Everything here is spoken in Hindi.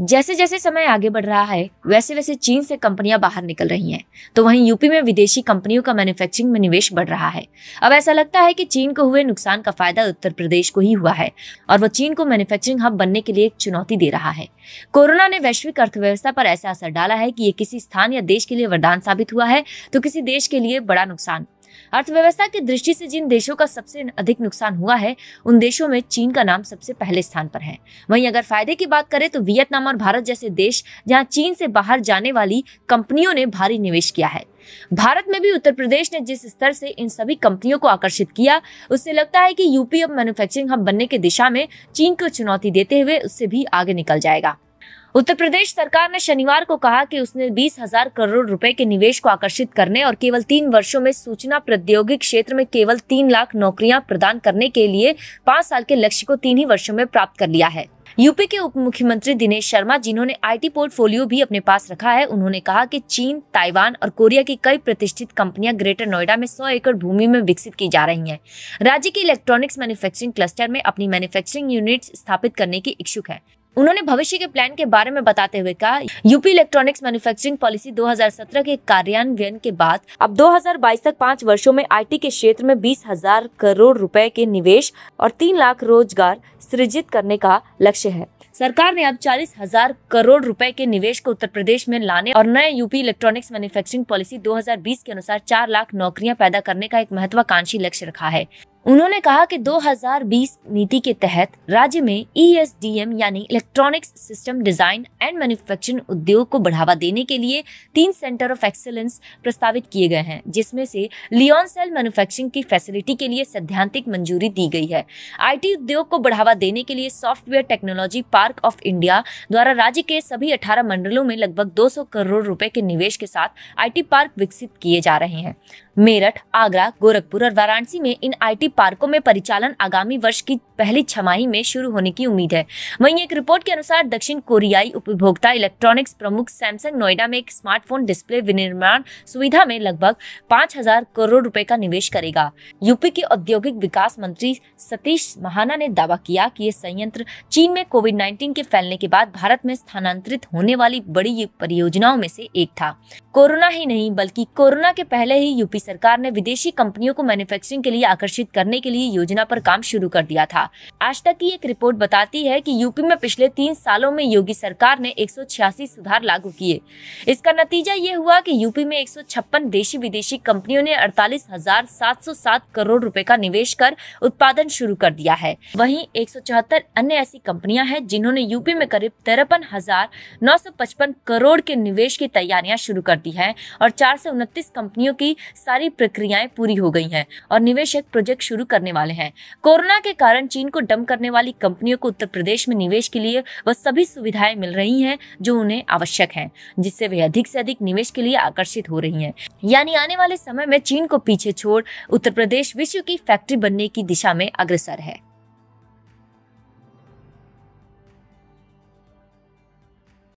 जैसे जैसे समय आगे बढ़ रहा है वैसे वैसे चीन से कंपनियां बाहर निकल रही हैं तो वहीं यूपी में विदेशी कंपनियों का मैन्युफैक्चरिंग में निवेश बढ़ रहा है अब ऐसा लगता है कि चीन को हुए नुकसान का फायदा उत्तर प्रदेश को ही हुआ है और वो चीन को मैन्युफैक्चरिंग हब बनने के लिए एक चुनौती दे रहा है कोरोना ने वैश्विक अर्थव्यवस्था पर ऐसा असर डाला है कि ये किसी स्थान या देश के लिए वरदान साबित हुआ है तो किसी देश के लिए बड़ा नुकसान अर्थव्यवस्था की दृष्टि से जिन देशों का सबसे अधिक नुकसान हुआ है उन देशों में चीन का नाम सबसे पहले स्थान पर है वहीं अगर फायदे की बात करें तो वियतनाम और भारत जैसे देश जहां चीन से बाहर जाने वाली कंपनियों ने भारी निवेश किया है भारत में भी उत्तर प्रदेश ने जिस स्तर से इन सभी कंपनियों को आकर्षित किया उससे लगता है कि यूपी अब मैन्युफैक्चरिंग हब बनने की दिशा में चीन को चुनौती देते हुए उससे भी आगे निकल जाएगा उत्तर प्रदेश सरकार ने शनिवार को कहा कि उसने बीस हजार करोड़ रुपए के निवेश को आकर्षित करने और केवल तीन वर्षों में सूचना प्रौद्योगिक क्षेत्र में केवल तीन लाख नौकरियां प्रदान करने के लिए पाँच साल के लक्ष्य को तीन ही वर्षों में प्राप्त कर लिया है यूपी के उप मुख्यमंत्री दिनेश शर्मा जिन्होंने आईटी पोर्टफोलियो भी अपने पास रखा है उन्होंने कहा कि चीन ताइवान और कोरिया की कई प्रतिष्ठित कंपनियां ग्रेटर नोएडा में 100 एकड़ भूमि में विकसित की जा रही हैं राज्य की इलेक्ट्रॉनिक्स मैन्युफैक्चरिंग क्लस्टर में अपनी मैन्युफैक्चरिंग यूनिट्स स्थापित करने की इच्छुक है उन्होंने भविष्य के प्लान के बारे में बताते हुए कहा यूपी इलेक्ट्रॉनिक्स मैन्युफैक्चरिंग पॉलिसी 2017 के कार्यान्वयन के बाद अब 2022 तक पाँच वर्षो में आईटी के क्षेत्र में बीस हजार करोड़ रुपए के निवेश और तीन लाख रोजगार सृजित करने का लक्ष्य है सरकार ने अब चालीस हजार करोड़ रुपए के निवेश को उत्तर प्रदेश में लाने और नए यूपी इलेक्ट्रॉनिक्स मैन्युफैक्चरिंग पॉलिसी 2020 के अनुसार चार लाख नौकरियां पैदा करने का एक महत्वाकांक्षी लक्ष्य रखा है उन्होंने कहा कि 2020 नीति के तहत राज्य में ई e यानी electronics system design and manufacturing उद्योग को बढ़ावा देने के लिए तीन सेंटर ऑफ एक्सलेंस प्रस्तावित किए गए हैं जिसमें से लियोन सेल मैन्युफैक्चरिंग की फैसिलिटी के लिए सैद्धांतिक मंजूरी दी गई है आई उद्योग को बढ़ावा देने के लिए software technology park of India द्वारा राज्य के सभी अठारह मंडलों में लगभग दो करोड़ रूपए के निवेश के साथ आई पार्क विकसित किए जा रहे हैं मेरठ आगरा गोरखपुर और वाराणसी में इन आई पार्कों में परिचालन आगामी वर्ष की पहली छमाही में शुरू होने की उम्मीद है वहीं एक रिपोर्ट के अनुसार दक्षिण कोरियाई उपभोक्ता इलेक्ट्रॉनिक्स प्रमुख सैमसंग नोएडा में एक स्मार्टफोन डिस्प्ले विनिर्माण सुविधा में लगभग पाँच हजार करोड़ रूपए का निवेश करेगा यूपी के औद्योगिक विकास मंत्री सतीश महाना ने दावा किया कि ये संयंत्र चीन में कोविड नाइन्टीन के फैलने के बाद भारत में स्थानांतरित होने वाली बड़ी परियोजनाओं में से एक था कोरोना ही नहीं बल्कि कोरोना के पहले ही यूपी सरकार ने विदेशी कंपनियों को मैन्युफैक्चरिंग के लिए आकर्षित कर करने के लिए योजना पर काम शुरू कर दिया था आज तक की एक रिपोर्ट बताती है कि यूपी में पिछले तीन सालों में योगी सरकार ने एक सुधार लागू किए इसका नतीजा ये हुआ कि यूपी में एक देशी विदेशी कंपनियों ने अड़तालीस करोड़ रूपए का निवेश कर उत्पादन शुरू कर दिया है वही एक अन्य ऐसी कंपनियां हैं जिन्होंने यूपी में करीब तिरपन हजार नौ सौ पचपन करोड़ के निवेश की तैयारियां शुरू कर दी है और चार कंपनियों की सारी प्रक्रियाएं पूरी हो गई हैं और निवेशक प्रोजेक्ट शुरू करने वाले हैं कोरोना के कारण चीन को डम करने वाली कंपनियों को उत्तर प्रदेश में निवेश के लिए वह सभी सुविधाएं मिल रही हैं जो उन्हें आवश्यक हैं जिससे वे अधिक से अधिक निवेश के लिए आकर्षित हो रही हैं यानी आने वाले समय में चीन को पीछे छोड़ उत्तर प्रदेश विश्व की फैक्ट्री बनने की दिशा में अग्रसर है